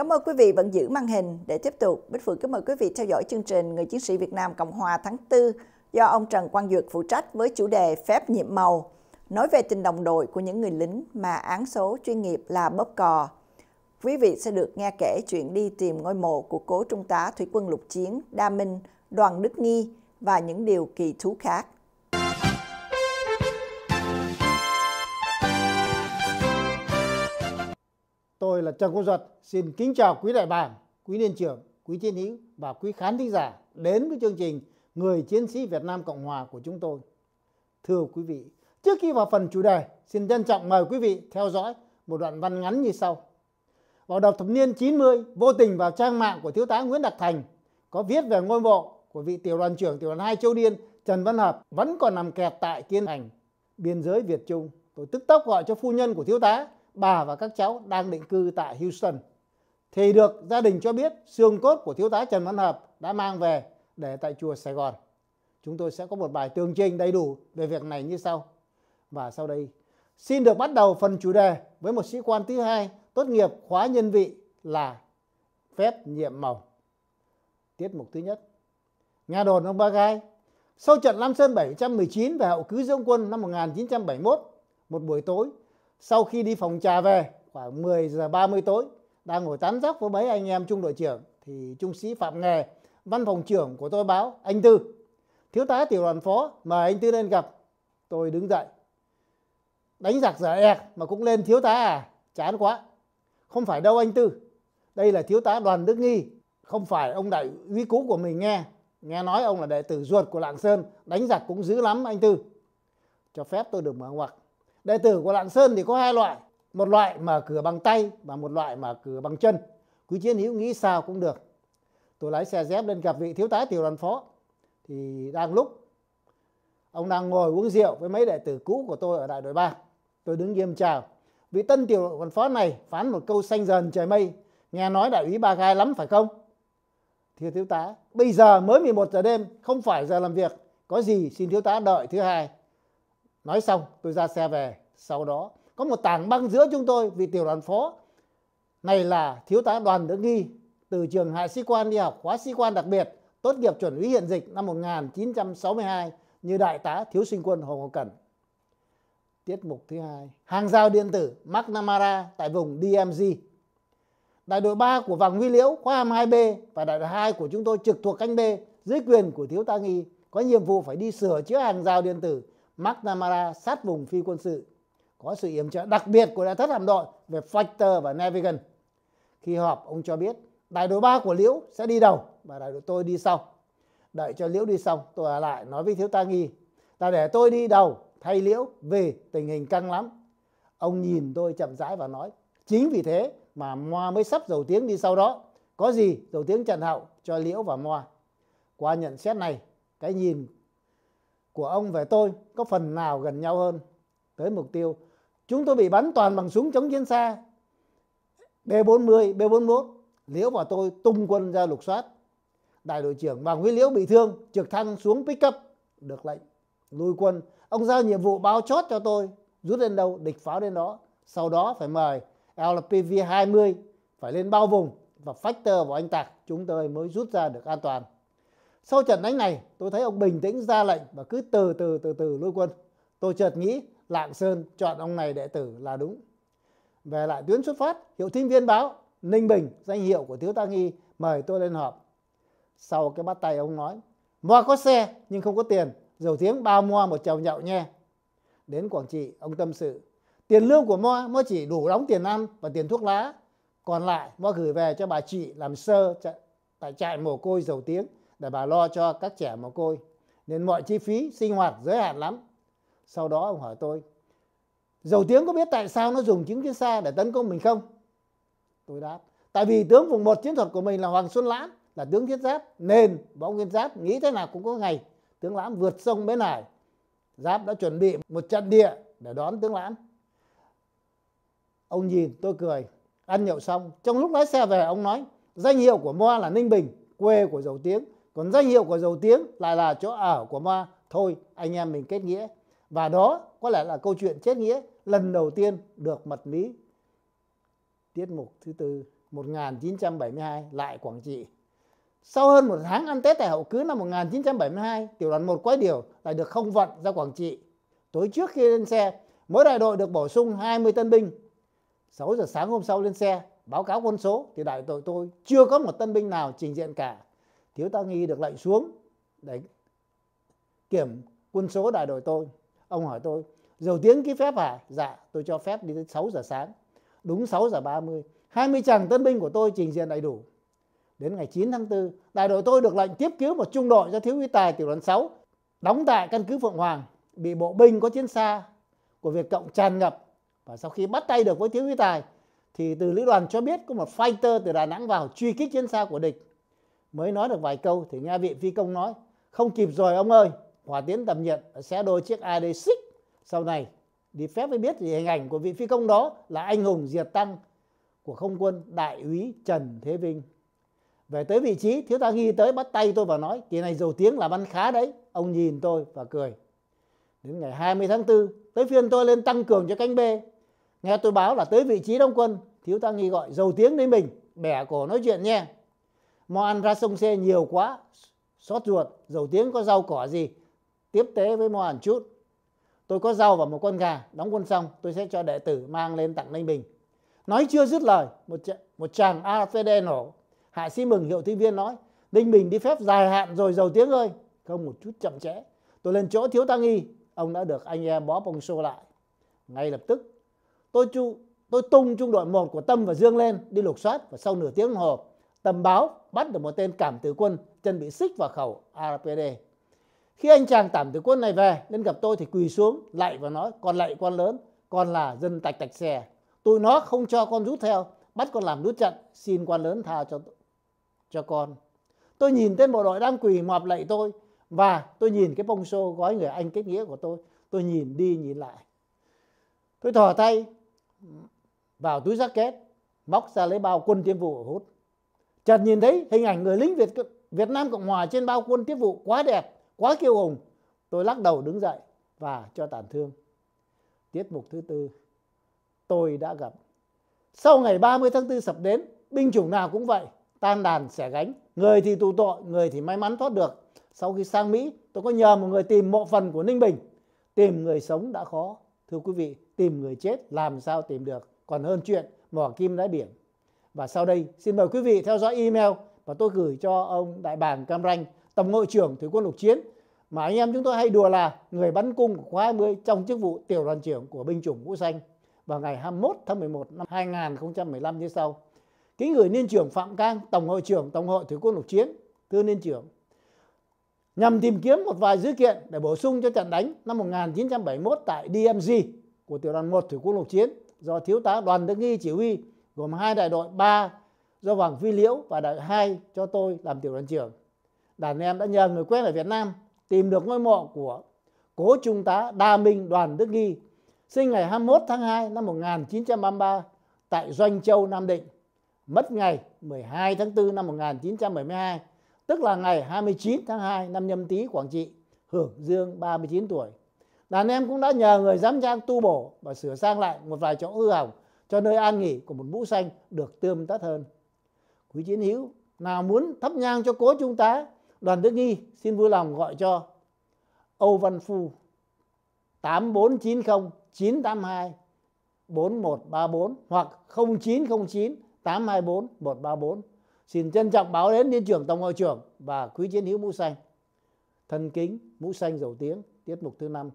Cảm ơn quý vị vẫn giữ màn hình để tiếp tục. Bích Phượng kính mời quý vị theo dõi chương trình Người chiến sĩ Việt Nam Cộng Hòa tháng 4 do ông Trần Quang Duyệt phụ trách với chủ đề Phép nhiệm màu, nói về tình đồng đội của những người lính mà án số chuyên nghiệp là bóp cò. Quý vị sẽ được nghe kể chuyện đi tìm ngôi mộ của cố trung tá thủy quân lục chiến Đa Minh, Đoàn Đức Nghi và những điều kỳ thú khác. là Trần Quốc Duật xin kính chào quý đại bàng, quý liên trưởng, quý chiến hữu và quý khán thính giả đến với chương trình Người chiến sĩ Việt Nam Cộng Hòa của chúng tôi. Thưa quý vị, trước khi vào phần chủ đề, xin trân trọng mời quý vị theo dõi một đoạn văn ngắn như sau. Vào đầu thập niên 90, vô tình vào trang mạng của thiếu tá Nguyễn Đặc Thành có viết về ngôi mộ của vị tiểu đoàn trưởng tiểu đoàn 2 Châu Điên Trần Văn Hợp vẫn còn nằm kẹt tại Kiên Thành, biên giới Việt Trung. Tôi tức tốc gọi cho phu nhân của thiếu tá bà và các cháu đang định cư tại Houston. Thì được gia đình cho biết xương cốt của thiếu tá Trần Văn Hợp đã mang về để tại chùa Sài Gòn. Chúng tôi sẽ có một bài tường trình đầy đủ về việc này như sau. Và sau đây, xin được bắt đầu phần chủ đề với một sĩ quan thứ hai tốt nghiệp khóa nhân vị là phép nhiệm màu. Tiết mục thứ nhất, nhà đồn ông Ba Gai. Sau trận Lam Sơn 719 và hậu cứ dân quân năm 1971, một buổi tối, sau khi đi phòng trà về khoảng 10 giờ 30 tối đang ngồi tán dóc với mấy anh em trung đội trưởng thì trung sĩ Phạm Nghề văn phòng trưởng của tôi báo anh Tư thiếu tá tiểu đoàn phó mời anh Tư lên gặp tôi đứng dậy đánh giặc giờ ẹc mà cũng lên thiếu tá à chán quá không phải đâu anh Tư đây là thiếu tá đoàn Đức Nghi không phải ông đại uy cũ của mình nghe nghe nói ông là đệ tử ruột của Lạng Sơn đánh giặc cũng dữ lắm anh Tư cho phép tôi được mở ngoặc đệ tử của lạng sơn thì có hai loại một loại mở cửa bằng tay và một loại mở cửa bằng chân quý chiến hữu nghĩ sao cũng được tôi lái xe dép lên gặp vị thiếu tá tiểu đoàn phó thì đang lúc ông đang ngồi uống rượu với mấy đệ tử cũ của tôi ở đại đội 3 tôi đứng nghiêm chào vị tân tiểu đoàn phó này phán một câu xanh dần trời mây nghe nói đại úy ba gai lắm phải không thưa thiếu tá bây giờ mới 11 giờ đêm không phải giờ làm việc có gì xin thiếu tá đợi thứ hai nói xong tôi ra xe về sau đó có một tảng băng giữa chúng tôi vì tiểu đoàn phó này là thiếu tá đoàn Đức Nghi từ trường hạ sĩ quan đi học khóa sĩ quan đặc biệt tốt nghiệp chuẩn úy hiện dịch năm 1962 như đại tá thiếu sinh quân Hồ Ngọc Cẩn. Tiết mục thứ hai, hàng giao điện tử McNamara tại vùng DMZ. Đại đội 3 của Vàng Huy Liễu khóa 22B và đại đội 2 của chúng tôi trực thuộc canh B dưới quyền của thiếu tá Nghi có nhiệm vụ phải đi sửa chữa hàng giao điện tử McNamara sát vùng phi quân sự có sự yểm trợ đặc biệt của Đại thất hạm đội về Fighter và Navigant. Khi họp, ông cho biết đại đội 3 của Liễu sẽ đi đầu và đại đội tôi đi sau. Đợi cho Liễu đi xong, tôi ở lại nói với Thiếu tá Nghi ta để tôi đi đầu thay Liễu về tình hình căng lắm. Ông nhìn tôi chậm rãi và nói chính vì thế mà Moa mới sắp dầu tiếng đi sau đó. Có gì dầu tiếng trần hậu cho Liễu và Moa. Qua nhận xét này, cái nhìn của ông về tôi có phần nào gần nhau hơn tới mục tiêu Chúng tôi bị bắn toàn bằng súng chống chiến xa B40, B41. Liễu và tôi tung quân ra lục soát. Đại đội trưởng Vàng Huy Liễu bị thương, trực thăng xuống pick up được lệnh lui quân. Ông giao nhiệm vụ bao chót cho tôi, rút lên đâu địch pháo đến đó. Sau đó phải mời LPV-20 phải lên bao vùng và Factor vào anh Tạc chúng tôi mới rút ra được an toàn. Sau trận đánh này, tôi thấy ông bình tĩnh ra lệnh và cứ từ từ từ từ lui quân. Tôi chợt nghĩ Lạng Sơn chọn ông này đệ tử là đúng. Về lại tuyến xuất phát, hiệu tin viên báo, Ninh Bình, danh hiệu của Thiếu tá Nghi, mời tôi lên họp. Sau cái bắt tay ông nói, mua có xe nhưng không có tiền, dầu tiếng bao mua một chầu nhậu nha. Đến Quảng Trị, ông tâm sự, tiền lương của Mo, mới chỉ đủ đóng tiền ăn và tiền thuốc lá. Còn lại, Mo gửi về cho bà chị làm sơ tại trại mồ côi dầu tiếng để bà lo cho các trẻ mồ côi. Nên mọi chi phí sinh hoạt giới hạn lắm sau đó ông hỏi tôi dầu tiếng có biết tại sao nó dùng chính kiến xa để tấn công mình không tôi đáp tại vì tướng vùng một chiến thuật của mình là hoàng xuân lãm là tướng thiết giáp nên võ nguyên giáp nghĩ thế nào cũng có ngày tướng lãm vượt sông bến hải giáp đã chuẩn bị một trận địa để đón tướng lãm ông nhìn tôi cười ăn nhậu xong trong lúc lái xe về ông nói danh hiệu của moa là ninh bình quê của dầu tiếng còn danh hiệu của dầu tiếng lại là chỗ ở của moa thôi anh em mình kết nghĩa và đó có lẽ là câu chuyện chết nghĩa lần đầu tiên được mật lý. Tiết mục thứ tư 1972 lại Quảng Trị. Sau hơn một tháng ăn Tết tại hậu cứ năm 1972, tiểu đoàn 1 quái điều lại được không vận ra Quảng Trị. Tối trước khi lên xe, mỗi đại đội được bổ sung 20 tân binh. 6 giờ sáng hôm sau lên xe, báo cáo quân số thì đại đội tôi chưa có một tân binh nào trình diện cả. Thiếu tá nghi được lệnh xuống để kiểm quân số đại đội tôi. Ông hỏi tôi, Dầu tiếng ký phép à? Dạ, tôi cho phép đi tới 6 giờ sáng. Đúng 6 giờ 30, 20 chàng tân binh của tôi trình diện đầy đủ. Đến ngày 9 tháng 4, đại đội tôi được lệnh tiếp cứu một trung đội do thiếu úy Tài tiểu đoàn 6 đóng tại căn cứ Phượng Hoàng bị bộ binh có chiến xa của Việt Cộng tràn ngập và sau khi bắt tay được với thiếu úy Tài thì từ lữ đoàn cho biết có một fighter từ Đà Nẵng vào truy kích chiến xa của địch. Mới nói được vài câu thì nghe vị phi công nói không kịp rồi ông ơi hỏa tiến tầm nhận sẽ đôi chiếc AD6 sau này đi phép mới biết thì hình ảnh của vị phi công đó là anh hùng diệt tăng của không quân đại úy Trần Thế Vinh. Về tới vị trí, thiếu tá Nghi tới bắt tay tôi và nói, kỳ này dầu tiếng là ăn khá đấy. Ông nhìn tôi và cười. Đến ngày 20 tháng 4, tới phiên tôi lên tăng cường cho cánh B. Nghe tôi báo là tới vị trí đông quân, thiếu tá Nghi gọi dầu tiếng đến mình, bẻ cổ nói chuyện nha. Mò ăn ra sông xe nhiều quá, xót ruột, dầu tiếng có rau cỏ gì, tiếp tế với Mo Hàn Chút. Tôi có rau và một con gà, đóng quân xong tôi sẽ cho đệ tử mang lên tặng Ninh Bình. Nói chưa dứt lời, một, một chàng ATD nổ. Hạ sĩ Mừng hiệu thi viên nói, Ninh Bình đi phép dài hạn rồi giàu tiếng ơi. Không một chút chậm trễ. Tôi lên chỗ thiếu ta nghi, ông đã được anh em bó bông xô lại. Ngay lập tức, tôi chu tôi tung trung đội 1 của Tâm và Dương lên đi lục soát và sau nửa tiếng đồng hồ, Tâm báo bắt được một tên cảm tử quân chân bị xích vào khẩu ARPD. Khi anh chàng tản tử quân này về lên gặp tôi thì quỳ xuống lạy và nói con lạy quan lớn con là dân tạch tạch xè tụi nó không cho con rút theo bắt con làm nút trận xin quan lớn tha cho cho con tôi nhìn tên bộ đội đang quỳ mọp lạy tôi và tôi nhìn cái bông xô gói người anh kết nghĩa của tôi tôi nhìn đi nhìn lại tôi thò tay vào túi giác kết móc ra lấy bao quân tiêm vụ hút chợt nhìn thấy hình ảnh người lính việt việt nam cộng hòa trên bao quân tiếp vụ quá đẹp quá kiêu hùng tôi lắc đầu đứng dậy và cho tàn thương tiết mục thứ tư tôi đã gặp sau ngày 30 tháng 4 sập đến binh chủng nào cũng vậy tan đàn xẻ gánh người thì tù tội người thì may mắn thoát được sau khi sang Mỹ tôi có nhờ một người tìm mộ phần của Ninh Bình tìm người sống đã khó thưa quý vị tìm người chết làm sao tìm được còn hơn chuyện mỏ kim đáy biển và sau đây xin mời quý vị theo dõi email mà tôi gửi cho ông đại bàng cam ranh tầm ngội trưởng thủy quân lục chiến mà anh em chúng tôi hay đùa là người bắn cung của khóa 20 trong chức vụ tiểu đoàn trưởng của binh chủng Vũ Xanh vào ngày 21 tháng 11 năm 2015 như sau. Kính gửi Niên trưởng Phạm Cang, Tổng hội trưởng Tổng hội Thủy quân lục chiến, thưa Niên trưởng. Nhằm tìm kiếm một vài dữ kiện để bổ sung cho trận đánh năm 1971 tại DMG của tiểu đoàn 1 Thủy quân lục chiến do thiếu tá Đoàn Đức Nghi chỉ huy gồm hai đại đội 3 do Hoàng Phi Liễu và đại 2 cho tôi làm tiểu đoàn trưởng đàn em đã nhờ người quen ở Việt Nam tìm được ngôi mộ của cố trung tá Đa Minh Đoàn Đức Nghi, sinh ngày 21 tháng 2 năm 1933 tại Doanh Châu, Nam Định, mất ngày 12 tháng 4 năm 1972, tức là ngày 29 tháng 2 năm nhâm tý Quảng Trị, hưởng dương 39 tuổi. Đàn em cũng đã nhờ người giám trang tu bổ và sửa sang lại một vài chỗ hư hỏng cho nơi an nghỉ của một mũ xanh được tươm tất hơn. Quý chiến hữu nào muốn thắp nhang cho cố trung tá Đoàn Đức Nghi xin vui lòng gọi cho Âu Văn Phu 8490 982 4134 hoặc 0909 824 134. Xin trân trọng báo đến Liên trưởng Tổng hội trưởng và quý chiến hữu mũ xanh. Thân kính, mũ xanh dầu tiếng, tiết mục thứ năm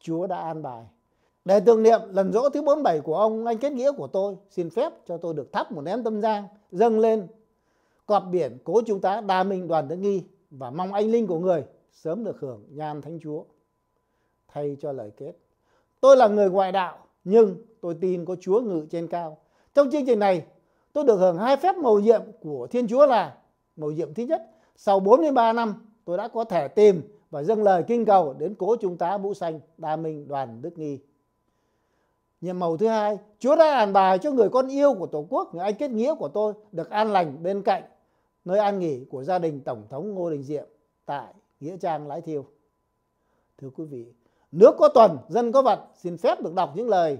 Chúa đã an bài. Để tưởng niệm lần rỗ thứ 47 của ông, anh kết nghĩa của tôi, xin phép cho tôi được thắp một nén tâm giang dâng lên cọp biển cố chúng ta đa minh đoàn đức nghi và mong anh linh của người sớm được hưởng nhan thánh chúa thay cho lời kết tôi là người ngoại đạo nhưng tôi tin có chúa ngự trên cao trong chương trình này tôi được hưởng hai phép mầu nhiệm của thiên chúa là mầu nhiệm thứ nhất sau 43 năm tôi đã có thể tìm và dâng lời kinh cầu đến cố trung tá Vũ Xanh, Đa Minh, Đoàn Đức Nghi. Nhiệm màu thứ hai, Chúa đã an bài cho người con yêu của Tổ quốc, người anh kết nghĩa của tôi được an lành bên cạnh nơi an nghỉ của gia đình Tổng thống Ngô Đình Diệm tại Nghĩa Trang Lái Thiêu. Thưa quý vị, nước có tuần, dân có vật, xin phép được đọc những lời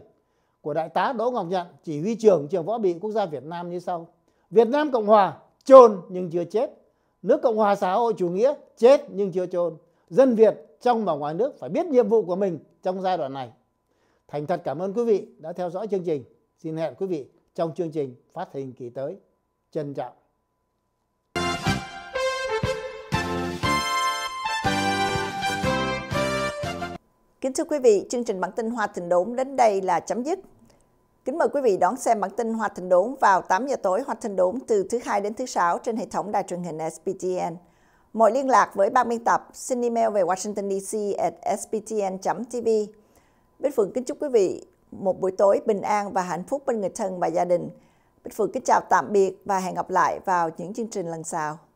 của Đại tá Đỗ Ngọc Nhận, chỉ huy trưởng trường võ bị quốc gia Việt Nam như sau. Việt Nam Cộng Hòa chôn nhưng chưa chết. Nước Cộng Hòa xã hội chủ nghĩa chết nhưng chưa chôn. Dân Việt trong và ngoài nước phải biết nhiệm vụ của mình trong giai đoạn này. Thành thật cảm ơn quý vị đã theo dõi chương trình. Xin hẹn quý vị trong chương trình phát hình kỳ tới. Trân trọng. Kính thưa quý vị, chương trình bản tin Hoa Thịnh Đốn đến đây là chấm dứt. Kính mời quý vị đón xem bản tin Hoa Thịnh Đốn vào 8 giờ tối Hoa Thịnh Đốn từ thứ hai đến thứ sáu trên hệ thống đài truyền hình SBTN. Mọi liên lạc với ban biên tập xin email về Washington DC at sbtn.tv. Bích Phượng kính chúc quý vị một buổi tối bình an và hạnh phúc bên người thân và gia đình. Bích Phượng kính chào tạm biệt và hẹn gặp lại vào những chương trình lần sau.